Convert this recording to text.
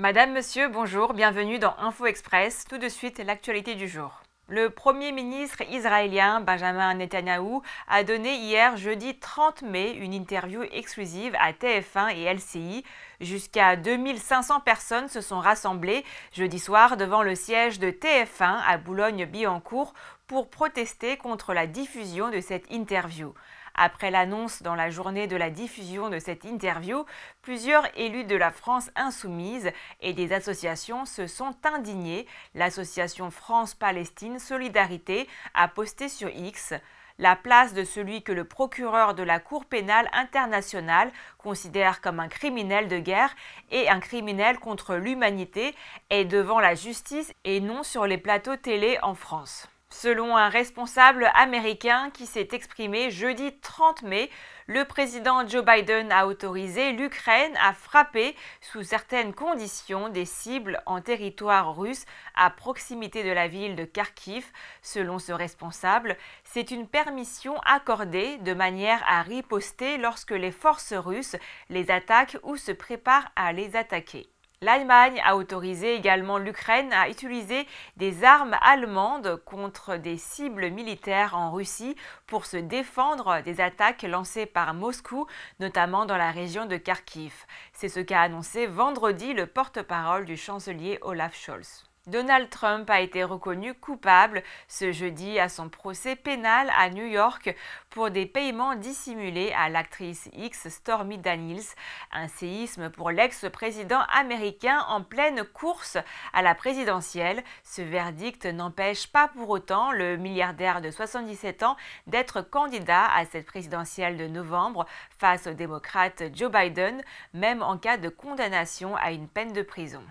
Madame, Monsieur, bonjour, bienvenue dans Info Express. Tout de suite, l'actualité du jour. Le Premier ministre israélien Benjamin Netanyahu a donné hier jeudi 30 mai une interview exclusive à TF1 et LCI. Jusqu'à 2500 personnes se sont rassemblées jeudi soir devant le siège de TF1 à Boulogne-Billancourt pour protester contre la diffusion de cette interview. Après l'annonce dans la journée de la diffusion de cette interview, plusieurs élus de la France insoumise et des associations se sont indignés. L'association France-Palestine Solidarité a posté sur X la place de celui que le procureur de la Cour pénale internationale considère comme un criminel de guerre et un criminel contre l'humanité est devant la justice et non sur les plateaux télé en France. Selon un responsable américain qui s'est exprimé jeudi 30 mai, le président Joe Biden a autorisé l'Ukraine à frapper sous certaines conditions des cibles en territoire russe à proximité de la ville de Kharkiv. Selon ce responsable, c'est une permission accordée de manière à riposter lorsque les forces russes les attaquent ou se préparent à les attaquer. L'Allemagne a autorisé également l'Ukraine à utiliser des armes allemandes contre des cibles militaires en Russie pour se défendre des attaques lancées par Moscou, notamment dans la région de Kharkiv. C'est ce qu'a annoncé vendredi le porte-parole du chancelier Olaf Scholz. Donald Trump a été reconnu coupable ce jeudi à son procès pénal à New York pour des paiements dissimulés à l'actrice X Stormy Daniels, un séisme pour l'ex-président américain en pleine course à la présidentielle. Ce verdict n'empêche pas pour autant le milliardaire de 77 ans d'être candidat à cette présidentielle de novembre face au démocrate Joe Biden, même en cas de condamnation à une peine de prison.